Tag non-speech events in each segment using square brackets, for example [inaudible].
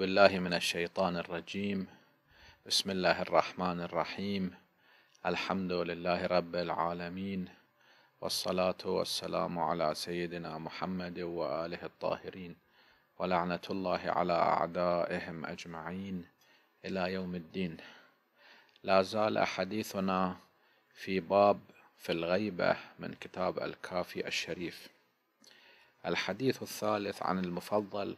بالله من الشيطان الرجيم بسم الله الرحمن الرحيم الحمد لله رب العالمين والصلاة والسلام على سيدنا محمد وآله الطاهرين ولعنة الله على أعدائهم أجمعين إلى يوم الدين لا زال حديثنا في باب في الغيبة من كتاب الكافي الشريف الحديث الثالث عن المفضل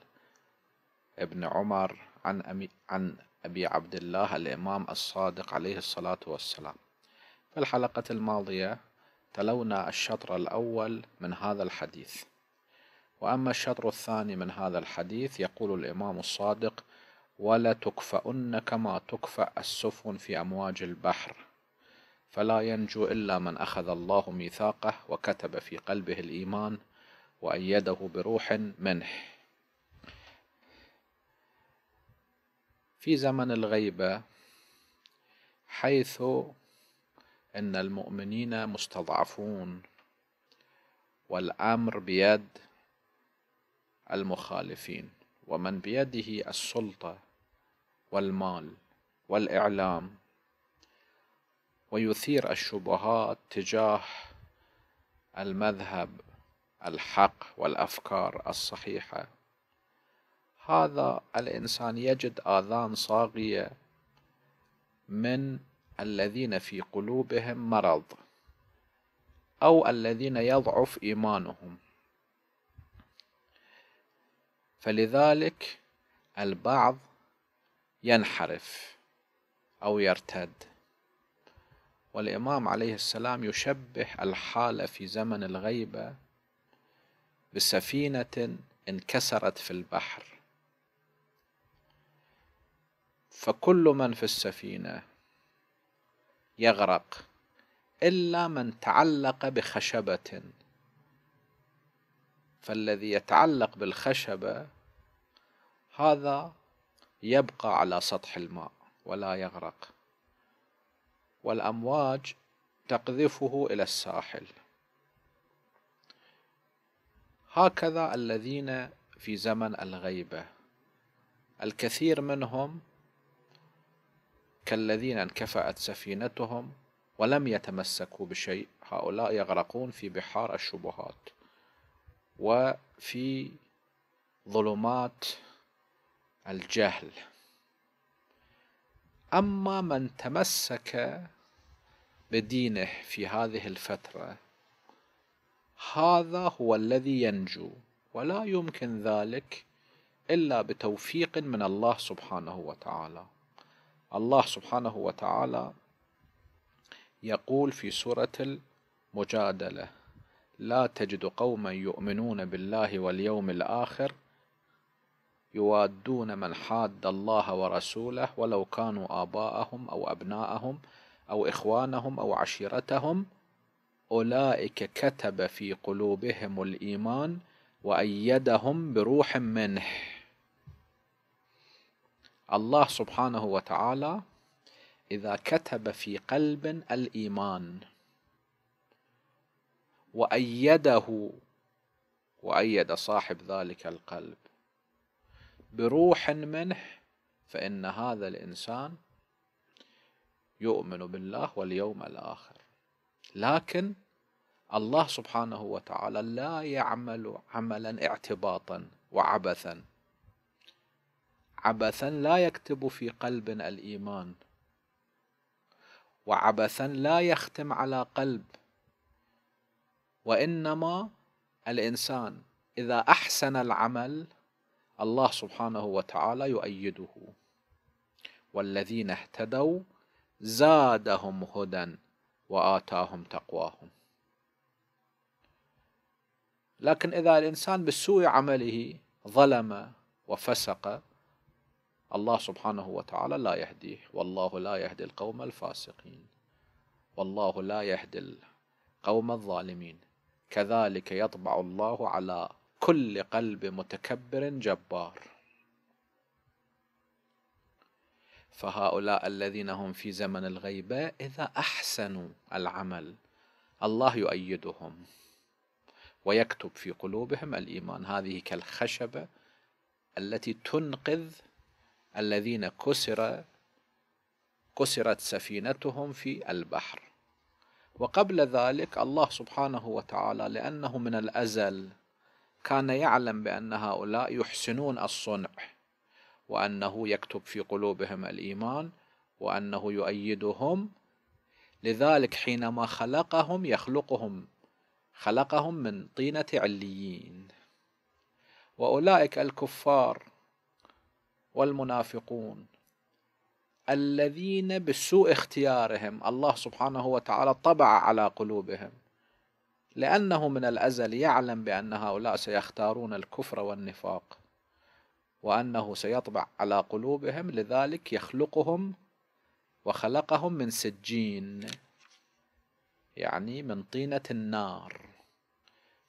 ابن عمر عن أبي, عن أبي عبد الله الإمام الصادق عليه الصلاة والسلام في الحلقة الماضية تلونا الشطر الأول من هذا الحديث وأما الشطر الثاني من هذا الحديث يقول الإمام الصادق ولا تكفأن كما تكفأ السفن في أمواج البحر فلا ينجو إلا من أخذ الله ميثاقه وكتب في قلبه الإيمان وأيده بروح منه في زمن الغيبة حيث أن المؤمنين مستضعفون والأمر بيد المخالفين ومن بيده السلطة والمال والإعلام ويثير الشبهات تجاه المذهب الحق والأفكار الصحيحة هذا الإنسان يجد آذان صاغية من الذين في قلوبهم مرض أو الذين يضعف إيمانهم فلذلك البعض ينحرف أو يرتد والإمام عليه السلام يشبه الحالة في زمن الغيبة بسفينة انكسرت في البحر فكل من في السفينة يغرق إلا من تعلق بخشبة فالذي يتعلق بالخشبة هذا يبقى على سطح الماء ولا يغرق والأمواج تقذفه إلى الساحل هكذا الذين في زمن الغيبة الكثير منهم كالذين انكفأت سفينتهم ولم يتمسكوا بشيء هؤلاء يغرقون في بحار الشبهات وفي ظلمات الجهل أما من تمسك بدينه في هذه الفترة هذا هو الذي ينجو ولا يمكن ذلك إلا بتوفيق من الله سبحانه وتعالى الله سبحانه وتعالى يقول في سورة المجادلة لا تجد قوما يؤمنون بالله واليوم الآخر يوادون من حاد الله ورسوله ولو كانوا آباءهم أو أبناءهم أو إخوانهم أو عشيرتهم أولئك كتب في قلوبهم الإيمان وأيدهم بروح منه الله سبحانه وتعالى إذا كتب في قلب الإيمان وأيده وأيد صاحب ذلك القلب بروح منه فإن هذا الإنسان يؤمن بالله واليوم الآخر لكن الله سبحانه وتعالى لا يعمل عملا اعتباطا وعبثا عبثا لا يكتب في قلب الإيمان وعبثا لا يختم على قلب وإنما الإنسان إذا أحسن العمل الله سبحانه وتعالى يؤيده والذين اهتدوا زادهم هدى وآتاهم تقواهم لكن إذا الإنسان بسوء عمله ظلم وفسق الله سبحانه وتعالى لا يهديه والله لا يهدي القوم الفاسقين والله لا يهدي القوم الظالمين كذلك يطبع الله على كل قلب متكبر جبار فهؤلاء الذين هم في زمن الغيبة إذا أحسنوا العمل الله يؤيدهم ويكتب في قلوبهم الإيمان هذه كالخشبة التي تنقذ الذين كسر كسرت سفينتهم في البحر وقبل ذلك الله سبحانه وتعالى لأنه من الأزل كان يعلم بأن هؤلاء يحسنون الصنع وأنه يكتب في قلوبهم الإيمان وأنه يؤيدهم لذلك حينما خلقهم يخلقهم خلقهم من طينة عليين وأولئك الكفار والمنافقون الذين بسوء اختيارهم الله سبحانه وتعالى طبع على قلوبهم لأنه من الأزل يعلم بأن هؤلاء سيختارون الكفر والنفاق وأنه سيطبع على قلوبهم لذلك يخلقهم وخلقهم من سجين يعني من طينة النار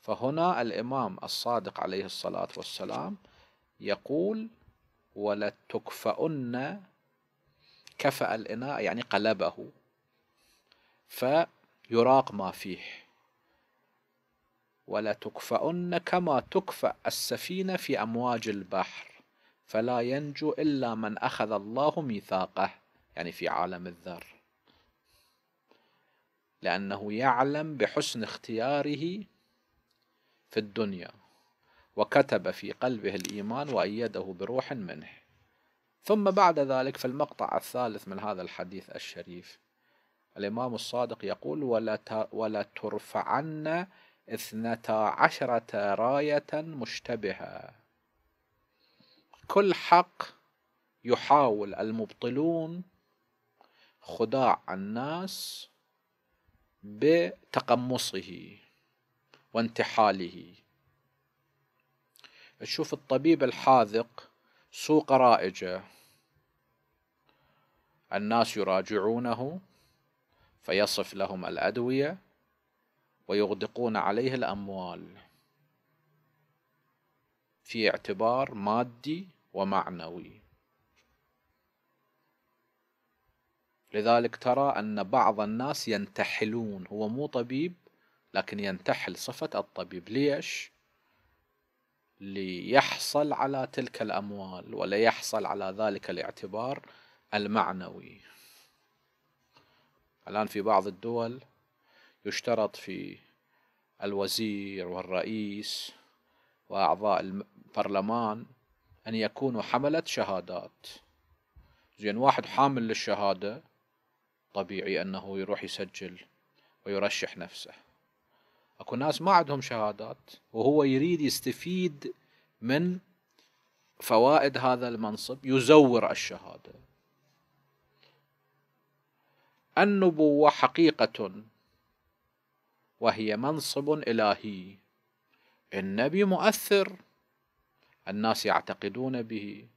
فهنا الإمام الصادق عليه الصلاة والسلام يقول ولتكفؤن كفأ الإناء يعني قلبه فيراق ما فيه ولا تكفأن كما تكفأ السفينة في أمواج البحر فلا ينجو إلا من أخذ الله ميثاقه يعني في عالم الذر لأنه يعلم بحسن اختياره في الدنيا وكتب في قلبه الإيمان وأيده بروح منه ثم بعد ذلك في المقطع الثالث من هذا الحديث الشريف الإمام الصادق يقول ولا, ولا ترفعن اثنتا عشرة راية مشتبهة كل حق يحاول المبطلون خداع الناس بتقمصه وانتحاله تشوف الطبيب الحاذق سوق رائجه الناس يراجعونه فيصف لهم الأدوية ويغدقون عليه الأموال في اعتبار مادي ومعنوي لذلك ترى أن بعض الناس ينتحلون هو مو طبيب لكن ينتحل صفة الطبيب ليش؟ ليحصل على تلك الأموال ولا يحصل على ذلك الاعتبار المعنوي الآن في بعض الدول يشترط في الوزير والرئيس وأعضاء البرلمان أن يكونوا حملة شهادات زين واحد حامل للشهادة طبيعي أنه يروح يسجل ويرشح نفسه اكو ناس ما عندهم شهادات وهو يريد يستفيد من فوائد هذا المنصب يزور الشهاده النبوه حقيقه وهي منصب الهي النبي مؤثر الناس يعتقدون به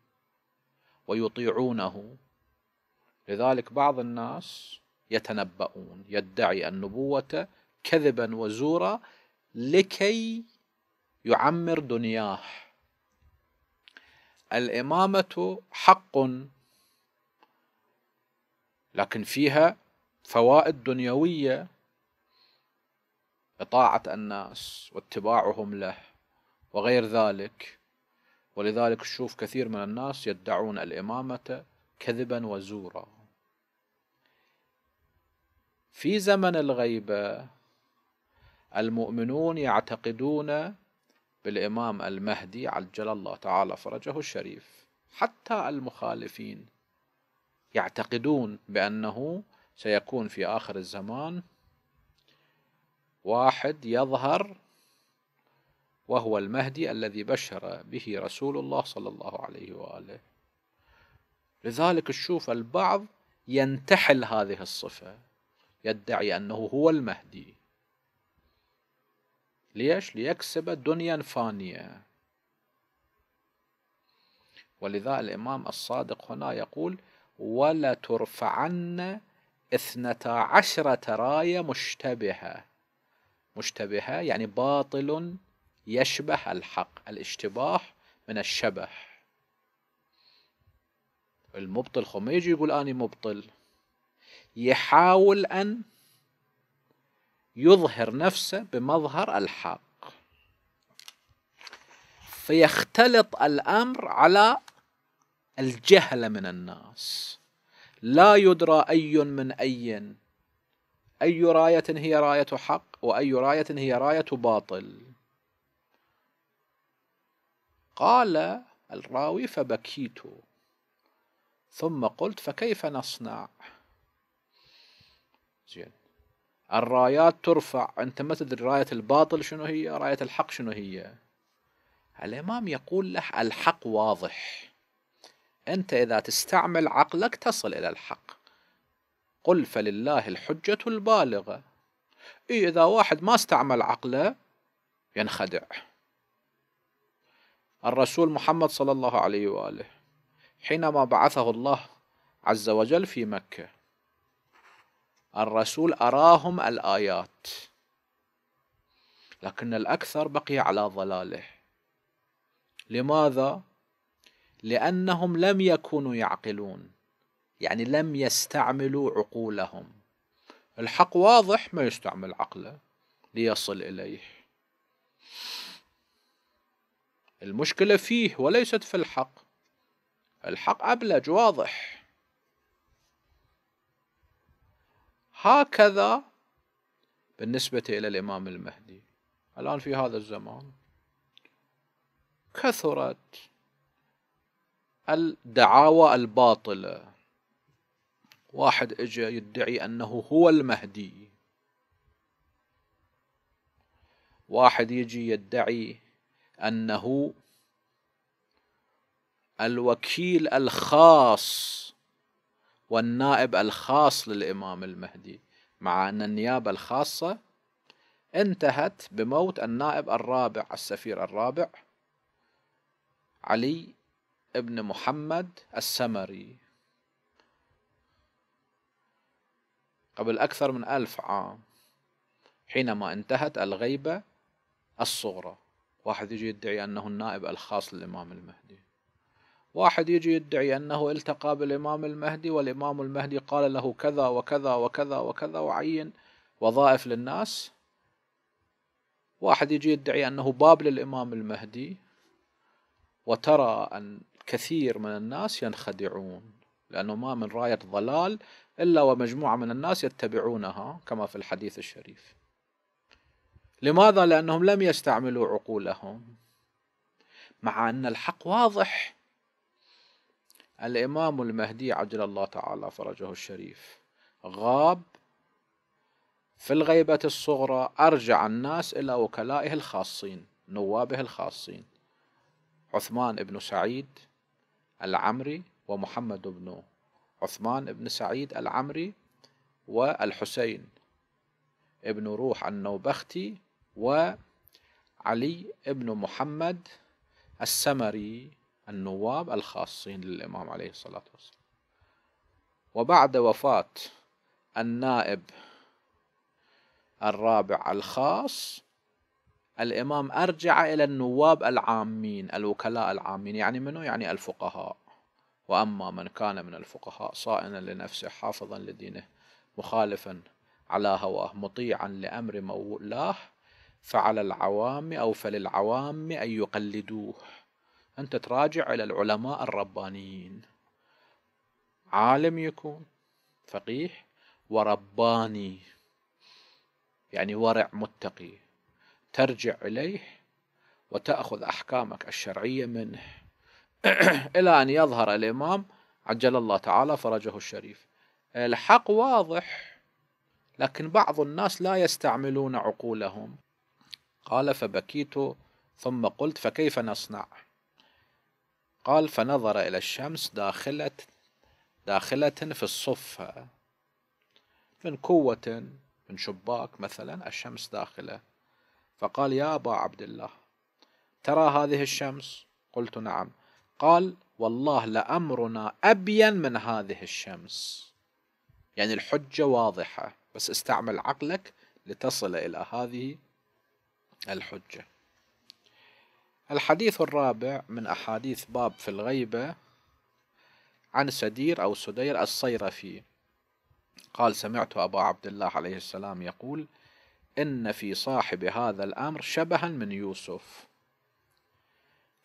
ويطيعونه لذلك بعض الناس يتنبؤون يدعي النبوه كذبا وزورا لكي يعمر دنياه الامامه حق لكن فيها فوائد دنيويه اطاعه الناس واتباعهم له وغير ذلك ولذلك تشوف كثير من الناس يدعون الامامه كذبا وزورا في زمن الغيبه المؤمنون يعتقدون بالإمام المهدي عجل الله تعالى فرجه الشريف حتى المخالفين يعتقدون بأنه سيكون في آخر الزمان واحد يظهر وهو المهدي الذي بشر به رسول الله صلى الله عليه وآله لذلك تشوف البعض ينتحل هذه الصفة يدعي أنه هو المهدي ليش ليكسب دنيا فانية ولذا الإمام الصادق هنا يقول ولا ترفعن اثنتا عشرة راية مشتبهة مشتبهة يعني باطل يشبه الحق الاشتباه من الشبه المبطل خميجي يقول أني مبطل يحاول أن يظهر نفسه بمظهر الحق فيختلط الامر على الجهل من الناس لا يدرى اي من اي اي رايه هي رايه حق واي رايه هي رايه باطل قال الراوي فبكيت ثم قلت فكيف نصنع زين الرايات ترفع انت ما تدري رايه الباطل شنو هي رايه الحق شنو هي الامام يقول له الحق واضح انت اذا تستعمل عقلك تصل الى الحق قل فلله الحجه البالغه إيه اذا واحد ما استعمل عقله ينخدع الرسول محمد صلى الله عليه واله حينما بعثه الله عز وجل في مكه الرسول أراهم الآيات لكن الأكثر بقي على ضلاله لماذا؟ لأنهم لم يكونوا يعقلون يعني لم يستعملوا عقولهم الحق واضح ما يستعمل عقله ليصل إليه المشكلة فيه وليست في الحق الحق أبلج واضح هكذا بالنسبة إلى الإمام المهدي الآن في هذا الزمان كثرت الدعاوى الباطلة واحد اجى يدعي أنه هو المهدي واحد يجي يدعي أنه الوكيل الخاص والنائب الخاص للإمام المهدي مع أن النيابة الخاصة انتهت بموت النائب الرابع السفير الرابع علي ابن محمد السمري قبل أكثر من ألف عام حينما انتهت الغيبة الصغرى واحد يجي يدعي أنه النائب الخاص للإمام المهدي واحد يجي يدعي أنه التقى بالإمام المهدي والإمام المهدي قال له كذا وكذا وكذا وكذا وعين وظائف للناس واحد يجي يدعي أنه باب للإمام المهدي وترى أن كثير من الناس ينخدعون لأنه ما من راية ضلال إلا ومجموعة من الناس يتبعونها كما في الحديث الشريف لماذا؟ لأنهم لم يستعملوا عقولهم مع أن الحق واضح الإمام المهدي عجل الله تعالى فرجه الشريف غاب في الغيبة الصغرى أرجع الناس إلى وكلائه الخاصين نوابه الخاصين عثمان بن سعيد العمري ومحمد بن عثمان بن سعيد العمري والحسين ابن روح النوبختي وعلي ابن محمد السمري النواب الخاصين للإمام عليه الصلاة والسلام وبعد وفاة النائب الرابع الخاص الإمام أرجع إلى النواب العامين الوكلاء العامين يعني منو يعني الفقهاء وأما من كان من الفقهاء صائنا لنفسه حافظا لدينه مخالفا على هواه مطيعا لأمر مولاه فعلى العوام أو فللعوام أن يقلدوه أنت تراجع إلى العلماء الربانيين عالم يكون فقيه ورباني يعني ورع متقي ترجع إليه وتأخذ أحكامك الشرعية منه [clears throat] إلى أن يظهر الإمام عجل الله تعالى فرجه الشريف الحق واضح لكن بعض الناس لا يستعملون عقولهم قال فبكيت ثم قلت فكيف نصنع قال فنظر إلى الشمس داخلة داخلة في الصفة من قوة من شباك مثلا الشمس داخلة فقال يا أبا عبد الله ترى هذه الشمس قلت نعم قال والله لأمرنا أبين من هذه الشمس يعني الحجة واضحة بس استعمل عقلك لتصل إلى هذه الحجة الحديث الرابع من أحاديث باب في الغيبة عن سدير أو سدير الصيرفي قال سمعت أبا عبد الله عليه السلام يقول إن في صاحب هذا الأمر شبها من يوسف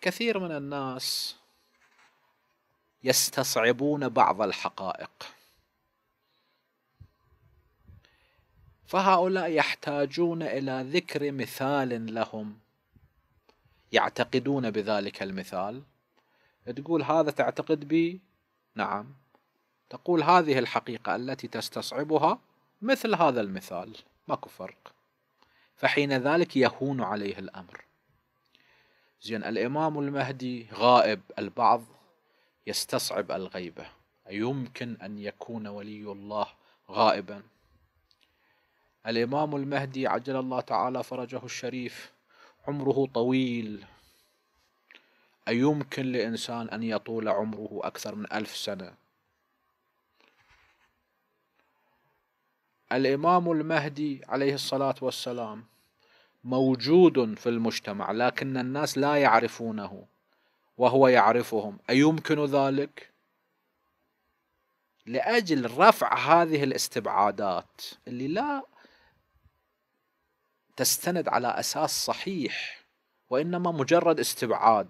كثير من الناس يستصعبون بعض الحقائق فهؤلاء يحتاجون إلى ذكر مثال لهم يعتقدون بذلك المثال تقول هذا تعتقد بي نعم تقول هذه الحقيقة التي تستصعبها مثل هذا المثال ماكو فرق فحين ذلك يهون عليه الأمر زين الإمام المهدي غائب البعض يستصعب الغيبة يمكن أن يكون ولي الله غائبا الإمام المهدي عجل الله تعالى فرجه الشريف عمره طويل أيمكن لإنسان أن يطول عمره أكثر من ألف سنة الإمام المهدي عليه الصلاة والسلام موجود في المجتمع لكن الناس لا يعرفونه وهو يعرفهم أيمكن ذلك؟ لأجل رفع هذه الاستبعادات اللي لا تستند على أساس صحيح وإنما مجرد استبعاد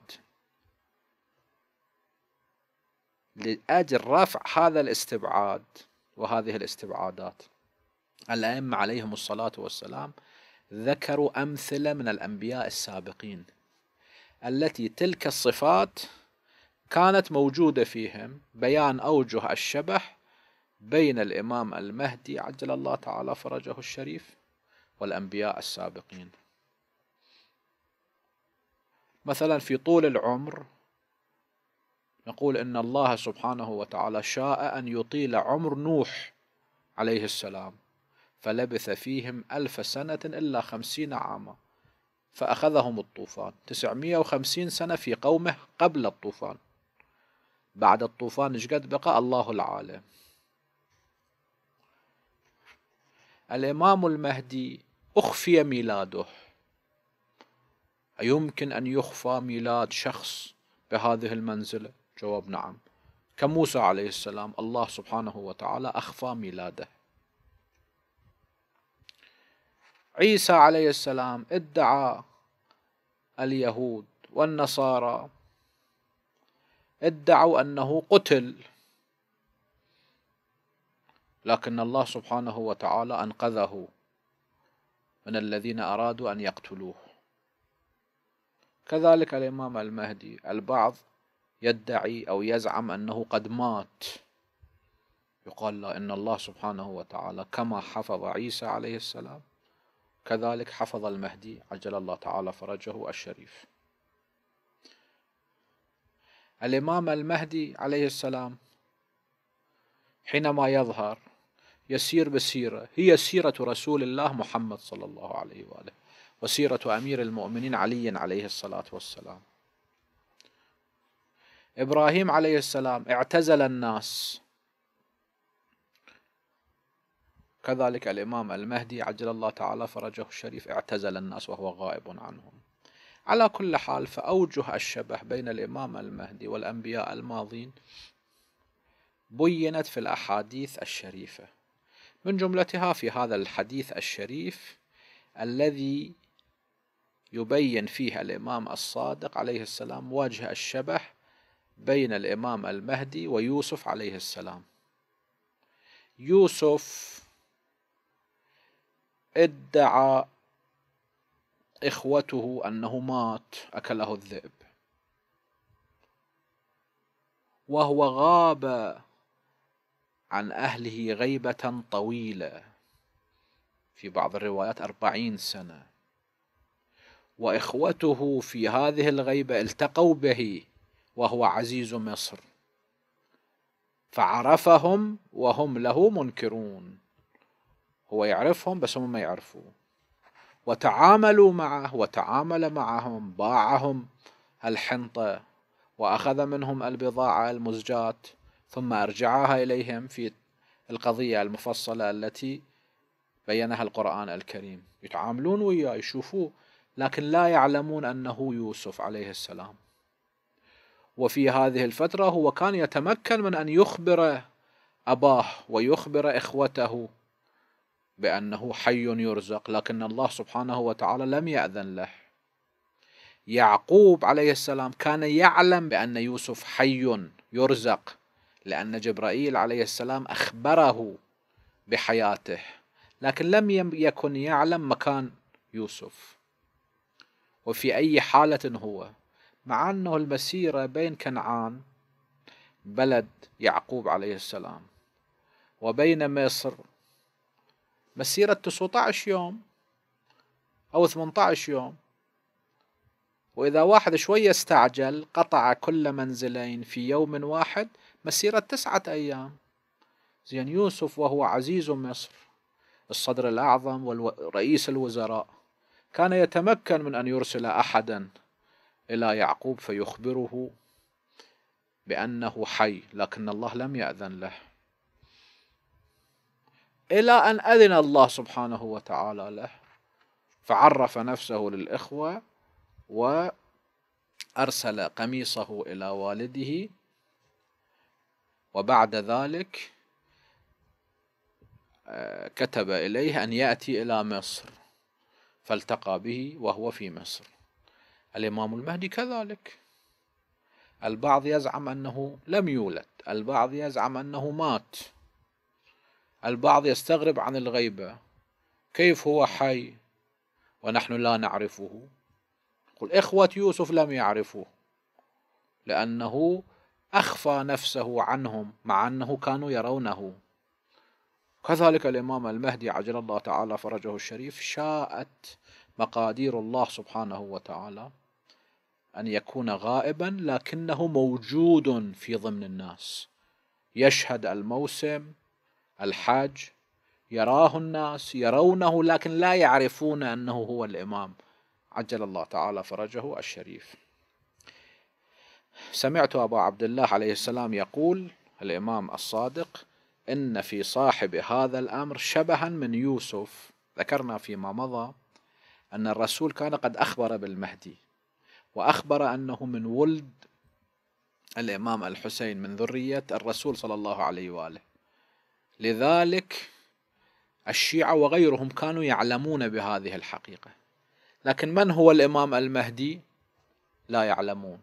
لأجل رفع هذا الاستبعاد وهذه الاستبعادات الأئمة عليهم الصلاة والسلام ذكروا أمثلة من الأنبياء السابقين التي تلك الصفات كانت موجودة فيهم بيان أوجه الشبح بين الإمام المهدي عجل الله تعالى فرجه الشريف والأنبياء السابقين مثلا في طول العمر نقول إن الله سبحانه وتعالى شاء أن يطيل عمر نوح عليه السلام فلبث فيهم ألف سنة إلا خمسين عاما فأخذهم الطوفان تسعمية وخمسين سنة في قومه قبل الطوفان بعد الطوفان قد بقى الله العالم الإمام المهدي أخفي ميلاده أيمكن أن يخفى ميلاد شخص بهذه المنزلة جواب نعم كموسى عليه السلام الله سبحانه وتعالى أخفى ميلاده عيسى عليه السلام ادعى اليهود والنصارى ادعوا أنه قتل لكن الله سبحانه وتعالى أنقذه من الذين أرادوا أن يقتلوه كذلك الإمام المهدي البعض يدعي أو يزعم أنه قد مات يقال لا إن الله سبحانه وتعالى كما حفظ عيسى عليه السلام كذلك حفظ المهدي عجل الله تعالى فرجه الشريف الإمام المهدي عليه السلام حينما يظهر يسير بسيرة هي سيرة رسول الله محمد صلى الله عليه وآله وسيرة أمير المؤمنين علي عليه الصلاة والسلام إبراهيم عليه السلام اعتزل الناس كذلك الإمام المهدي عجل الله تعالى فرجه الشريف اعتزل الناس وهو غائب عنهم على كل حال فأوجه الشبه بين الإمام المهدي والأنبياء الماضين بينت في الأحاديث الشريفة من جملتها في هذا الحديث الشريف الذي يبين فيه الإمام الصادق عليه السلام وجه الشبه بين الإمام المهدي ويوسف عليه السلام يوسف ادعى إخوته أنه مات أكله الذئب وهو غاب عن أهله غيبة طويلة في بعض الروايات أربعين سنة وإخوته في هذه الغيبة التقوا به وهو عزيز مصر فعرفهم وهم له منكرون هو يعرفهم بس هم ما يعرفوه وتعاملوا معه وتعامل معهم باعهم الحنطة وأخذ منهم البضاعة المزجات ثم أرجعاها إليهم في القضية المفصلة التي بينها القرآن الكريم يتعاملون وياه يشوفوه لكن لا يعلمون أنه يوسف عليه السلام وفي هذه الفترة هو كان يتمكن من أن يخبر أباه ويخبر إخوته بأنه حي يرزق لكن الله سبحانه وتعالى لم يأذن له يعقوب عليه السلام كان يعلم بأن يوسف حي يرزق لأن جبرائيل عليه السلام أخبره بحياته لكن لم يكن يعلم مكان يوسف وفي أي حالة هو مع أنه المسيرة بين كنعان بلد يعقوب عليه السلام وبين مصر مسيرة 19 يوم أو 18 يوم وإذا واحد شوية استعجل قطع كل منزلين في يوم واحد مسيرة تسعة أيام زين يوسف وهو عزيز مصر الصدر الأعظم ورئيس الوزراء كان يتمكن من أن يرسل أحدا إلى يعقوب فيخبره بأنه حي لكن الله لم يأذن له إلى أن أذن الله سبحانه وتعالى له فعرف نفسه للإخوة وأرسل قميصه إلى والده وبعد ذلك آه، كتب إليه أن يأتي إلى مصر فالتقى به وهو في مصر الإمام المهدي كذلك البعض يزعم أنه لم يولد البعض يزعم أنه مات البعض يستغرب عن الغيبة كيف هو حي ونحن لا نعرفه قل إخوة يوسف لم يعرفوه لأنه أخفى نفسه عنهم مع أنه كانوا يرونه كذلك الإمام المهدي عجل الله تعالى فرجه الشريف شاءت مقادير الله سبحانه وتعالى أن يكون غائبا لكنه موجود في ضمن الناس يشهد الموسم الحج يراه الناس يرونه لكن لا يعرفون أنه هو الإمام عجل الله تعالى فرجه الشريف سمعت أبا عبد الله عليه السلام يقول الإمام الصادق إن في صاحب هذا الأمر شبها من يوسف ذكرنا فيما مضى أن الرسول كان قد أخبر بالمهدي وأخبر أنه من ولد الإمام الحسين من ذرية الرسول صلى الله عليه وآله لذلك الشيعة وغيرهم كانوا يعلمون بهذه الحقيقة لكن من هو الإمام المهدي لا يعلمون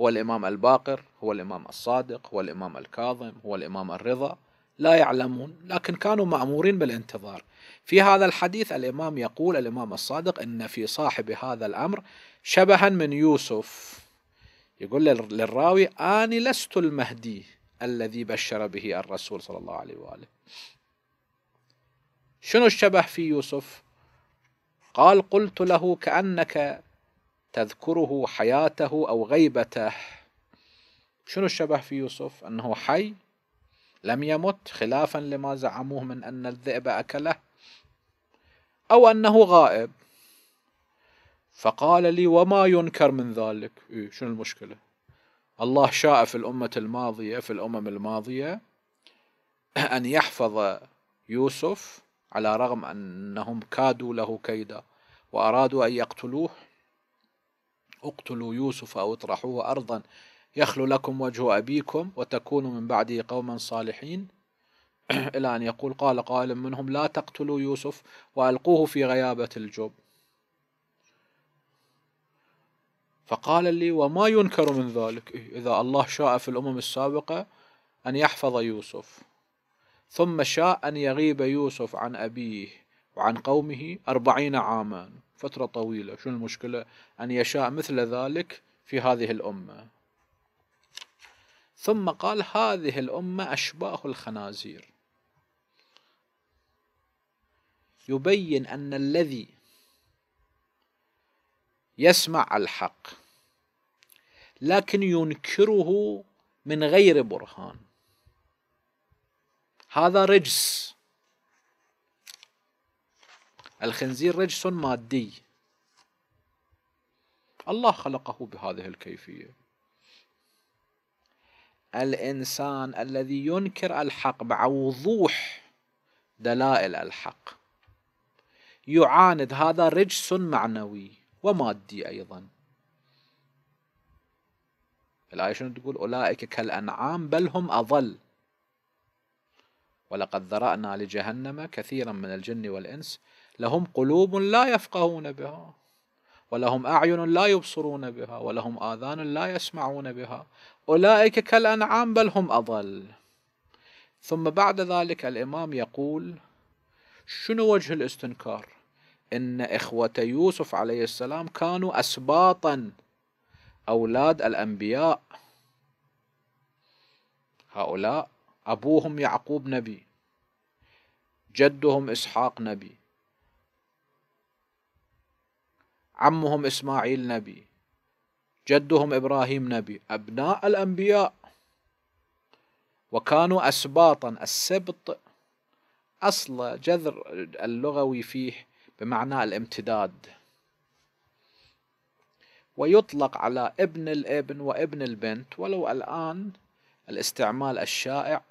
هو الإمام الباقر هو الإمام الصادق هو الإمام الكاظم هو الإمام الرضا لا يعلمون لكن كانوا مأمورين بالانتظار في هذا الحديث الإمام يقول الإمام الصادق إن في صاحب هذا الأمر شبها من يوسف يقول للراوي أنا لست المهدي الذي بشر به الرسول صلى الله عليه وآله شنو الشبه في يوسف قال قلت له كأنك تذكره حياته أو غيبته شنو الشبه في يوسف أنه حي لم يمت خلافا لما زعموه من أن الذئب أكله أو أنه غائب فقال لي وما ينكر من ذلك إيه شنو المشكلة الله شاء في الأمة الماضية في الأمم الماضية أن يحفظ يوسف على رغم أنهم كادوا له كيدا وأرادوا أن يقتلوه اقتلوا يوسف أو اطرحوه أرضا يخلو لكم وجه أبيكم وتكونوا من بعده قوما صالحين [clears throat] إلى أن يقول قال قائل منهم لا تقتلوا يوسف وألقوه في غيابة الجب فقال لي وما ينكر من ذلك إيه، إذا الله شاء في الأمم السابقة أن يحفظ يوسف ثم شاء أن يغيب يوسف عن أبيه وعن قومه أربعين عاما فترة طويلة شنو المشكلة أن يشاء مثل ذلك في هذه الأمة ثم قال هذه الأمة أشباه الخنازير يبين أن الذي يسمع الحق لكن ينكره من غير برهان هذا رجس الخنزير رجس مادي الله خلقه بهذه الكيفية الإنسان الذي ينكر الحق مع وضوح دلائل الحق يعاند هذا رجس معنوي ومادي أيضا الآية شنو تقول أولئك كالأنعام بل هم أضل ولقد ذرأنا لجهنم كثيرا من الجن والإنس لهم قلوب لا يفقهون بها ولهم أعين لا يبصرون بها ولهم آذان لا يسمعون بها أولئك كالأنعام بل هم أضل ثم بعد ذلك الإمام يقول شنو وجه الاستنكار إن إخوة يوسف عليه السلام كانوا أسباطا أولاد الأنبياء هؤلاء أبوهم يعقوب نبي جدهم إسحاق نبي عمهم إسماعيل نبي جدهم إبراهيم نبي أبناء الأنبياء وكانوا أسباطا السبط أصل جذر اللغوي فيه بمعنى الامتداد ويطلق على ابن الابن وابن البنت ولو الآن الاستعمال الشائع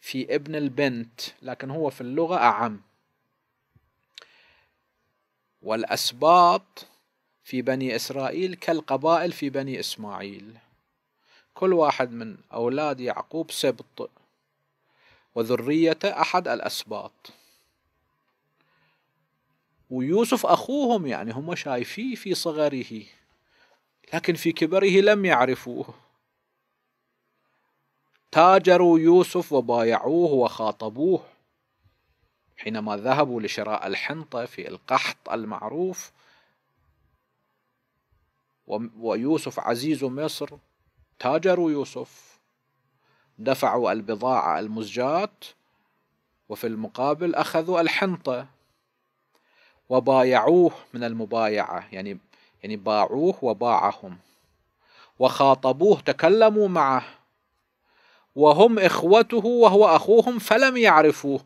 في ابن البنت لكن هو في اللغة أعم والأسباط في بني إسرائيل كالقبائل في بني إسماعيل كل واحد من أولاد يعقوب سبط وذريته أحد الأسباط ويوسف أخوهم يعني هم شايفيه في صغره لكن في كبره لم يعرفوه تاجروا يوسف وبايعوه وخاطبوه حينما ذهبوا لشراء الحنطة في القحط المعروف ويوسف عزيز مصر تاجروا يوسف دفعوا البضاعة المزجات وفي المقابل أخذوا الحنطة وبايعوه من المبايعة يعني يعني باعوه وباعهم وخاطبوه تكلموا معه وهم إخوته وهو أخوهم فلم يعرفوه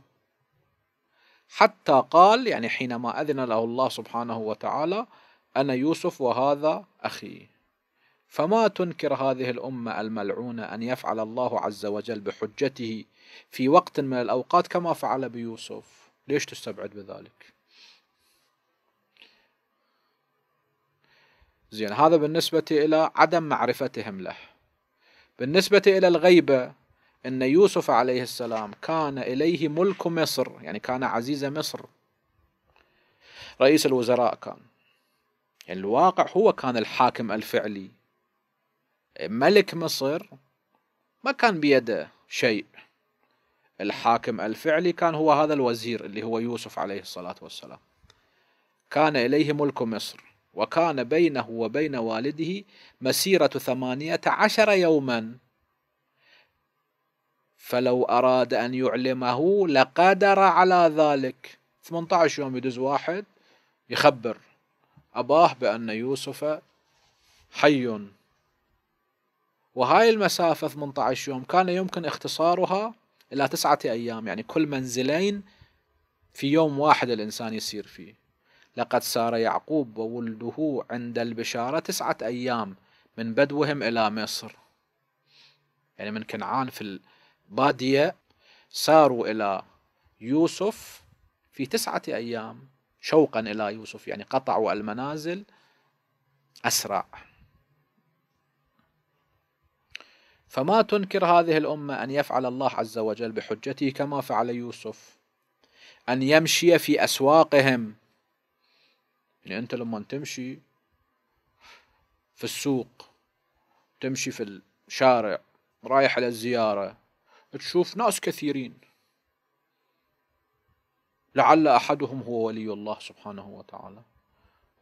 حتى قال يعني حينما أذن له الله سبحانه وتعالى أنا يوسف وهذا أخي فما تنكر هذه الأمة الملعونة أن يفعل الله عز وجل بحجته في وقت من الأوقات كما فعل بيوسف ليش تستبعد بذلك زين هذا بالنسبة إلى عدم معرفتهم له بالنسبة إلى الغيبة أن يوسف عليه السلام كان إليه ملك مصر يعني كان عزيز مصر رئيس الوزراء كان يعني الواقع هو كان الحاكم الفعلي ملك مصر ما كان بيده شيء الحاكم الفعلي كان هو هذا الوزير اللي هو يوسف عليه الصلاة والسلام كان إليه ملك مصر وكان بينه وبين والده مسيرة ثمانية عشر يوما فلو أراد أن يعلمه لقدر على ذلك 18 يوم يدز واحد يخبر أباح بأن يوسف حي وهاي المسافة 18 يوم كان يمكن اختصارها إلى تسعة أيام يعني كل منزلين في يوم واحد الإنسان يسير فيه لقد سار يعقوب وولده عند البشارة تسعة أيام من بدوهم إلى مصر يعني من كنعان في البادية ساروا إلى يوسف في تسعة أيام شوقا إلى يوسف يعني قطعوا المنازل أسرع فما تنكر هذه الأمة أن يفعل الله عز وجل بحجته كما فعل يوسف أن يمشي في أسواقهم يعني أنت لما تمشي في السوق تمشي في الشارع رايح للزياره الزيارة تشوف ناس كثيرين لعل احدهم هو ولي الله سبحانه وتعالى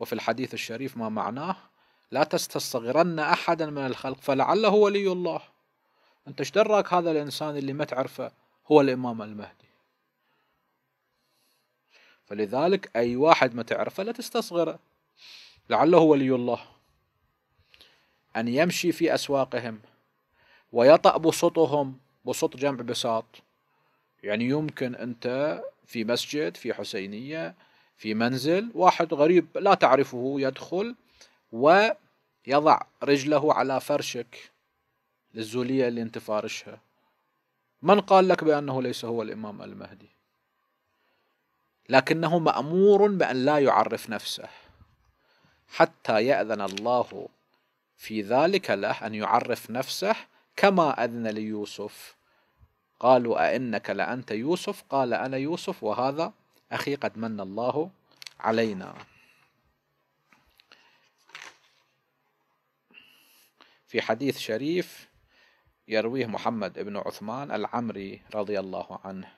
وفي الحديث الشريف ما معناه لا تستصغرن احدا من الخلق فلعله ولي الله انت ايش دراك هذا الانسان اللي ما تعرفه هو الامام المهدي فلذلك اي واحد ما تعرفه لا تستصغره لعله ولي الله ان يمشي في اسواقهم ويطأ بسطهم بسط جمع بساط يعني يمكن انت في مسجد في حسينية في منزل واحد غريب لا تعرفه يدخل ويضع رجله على فرشك للزولية اللي انت فارشها من قال لك بأنه ليس هو الإمام المهدي لكنه مأمور بأن لا يعرف نفسه حتى يأذن الله في ذلك له أن يعرف نفسه كما أذن ليوسف قالوا أئنك لأنت يوسف قال أنا يوسف وهذا أخي قد من الله علينا في حديث شريف يرويه محمد بن عثمان العمري رضي الله عنه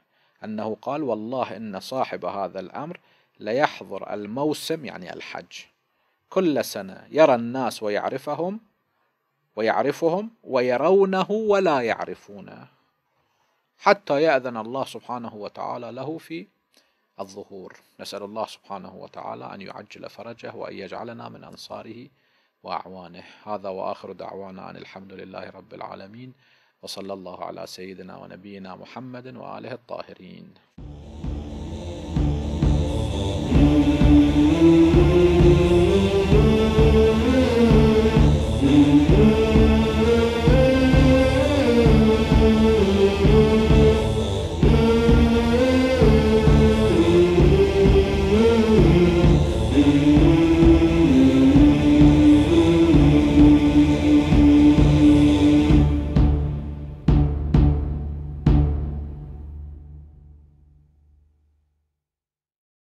أنه قال والله إن صاحب هذا الأمر ليحضر الموسم يعني الحج كل سنة يرى الناس ويعرفهم ويعرفهم ويرونه ولا يعرفونه حتى يأذن الله سبحانه وتعالى له في الظهور نسأل الله سبحانه وتعالى أن يعجل فرجه وأن يجعلنا من أنصاره وأعوانه هذا وآخر دعوانا أن الحمد لله رب العالمين وصلى الله على سيدنا ونبينا محمد وآله الطاهرين